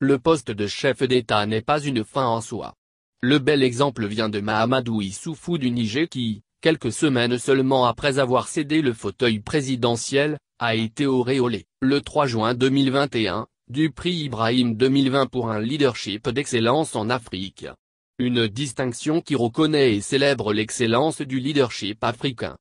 Le poste de chef d'État n'est pas une fin en soi. Le bel exemple vient de Mahamadou Issoufou du Niger qui, quelques semaines seulement après avoir cédé le fauteuil présidentiel, a été auréolé, le 3 juin 2021, du prix Ibrahim 2020 pour un leadership d'excellence en Afrique. Une distinction qui reconnaît et célèbre l'excellence du leadership africain.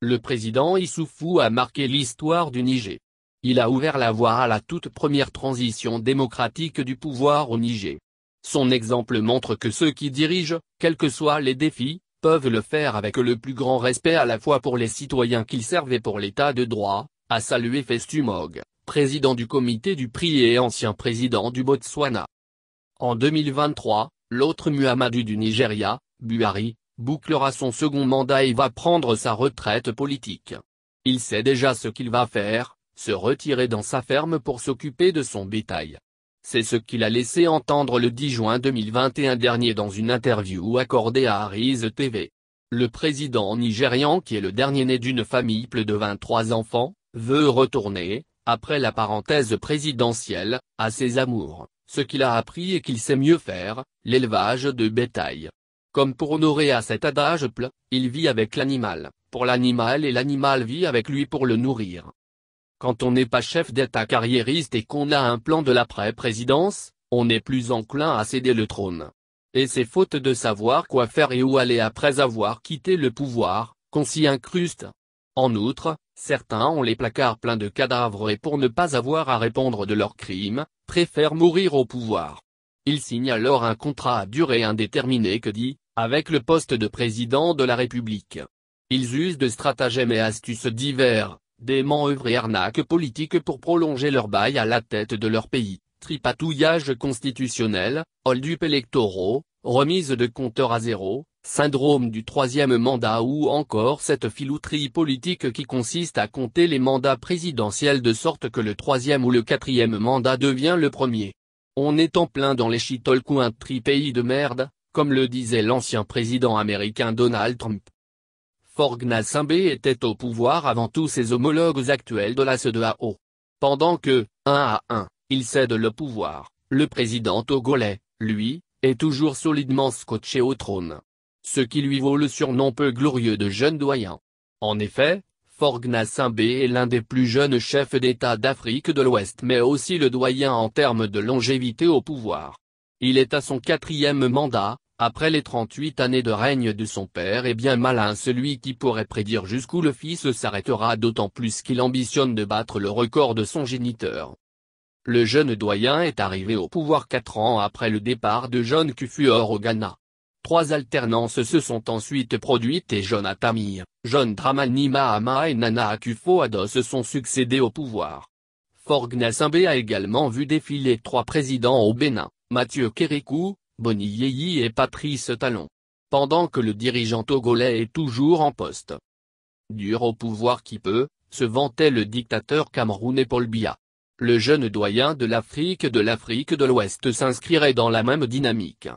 Le président Issoufou a marqué l'histoire du Niger, il a ouvert la voie à la toute première transition démocratique du pouvoir au Niger. Son exemple montre que ceux qui dirigent, quels que soient les défis, peuvent le faire avec le plus grand respect à la fois pour les citoyens qu'ils servent et pour l'état de droit, a salué Festumog, président du comité du prix et ancien président du Botswana. En 2023, l'autre Muhammadu du Nigeria, Buhari, bouclera son second mandat et va prendre sa retraite politique. Il sait déjà ce qu'il va faire, se retirer dans sa ferme pour s'occuper de son bétail. C'est ce qu'il a laissé entendre le 10 juin 2021 dernier dans une interview accordée à Arise TV. Le président nigérian qui est le dernier né d'une famille plus de 23 enfants, veut retourner, après la parenthèse présidentielle, à ses amours, ce qu'il a appris et qu'il sait mieux faire, l'élevage de bétail. Comme pour honorer à cet adage ple, il vit avec l'animal, pour l'animal et l'animal vit avec lui pour le nourrir. Quand on n'est pas chef d'État carriériste et qu'on a un plan de l'après-présidence, on est plus enclin à céder le trône. Et c'est faute de savoir quoi faire et où aller après avoir quitté le pouvoir, qu'on s'y incruste. En outre, certains ont les placards pleins de cadavres et pour ne pas avoir à répondre de leurs crimes, préfèrent mourir au pouvoir. Ils signent alors un contrat à durée indéterminée que dit, avec le poste de président de la République. Ils usent de stratagèmes et astuces divers, des manœuvres et arnaques politiques pour prolonger leur bail à la tête de leur pays, tripatouillage constitutionnel, hold-up électoraux, remise de compteur à zéro, syndrome du troisième mandat ou encore cette filouterie politique qui consiste à compter les mandats présidentiels de sorte que le troisième ou le quatrième mandat devient le premier. On est en plein dans les shitol tri pays de merde, comme le disait l'ancien président américain Donald Trump. Simbé était au pouvoir avant tous ses homologues actuels de la ao Pendant que, un à un, il cède le pouvoir, le président togolais, lui, est toujours solidement scotché au trône. Ce qui lui vaut le surnom peu glorieux de jeune doyen. En effet, Simbé est l'un des plus jeunes chefs d'État d'Afrique de l'Ouest mais aussi le doyen en termes de longévité au pouvoir. Il est à son quatrième mandat, après les 38 années de règne de son père est eh bien malin celui qui pourrait prédire jusqu'où le fils s'arrêtera d'autant plus qu'il ambitionne de battre le record de son géniteur. Le jeune doyen est arrivé au pouvoir quatre ans après le départ de John Kufuor au Ghana. Trois alternances se sont ensuite produites et John Atamir, John Dramani Mahama et Nana Akufo-Addo se sont succédés au pouvoir. Forgnasimbe a également vu défiler trois présidents au Bénin, Mathieu Kérékou, Boni Yayi et Patrice Talon. Pendant que le dirigeant togolais est toujours en poste. Dur au pouvoir qui peut, se vantait le dictateur camerounais Paul Biya. Le jeune doyen de l'Afrique de l'Afrique de l'Ouest s'inscrirait dans la même dynamique.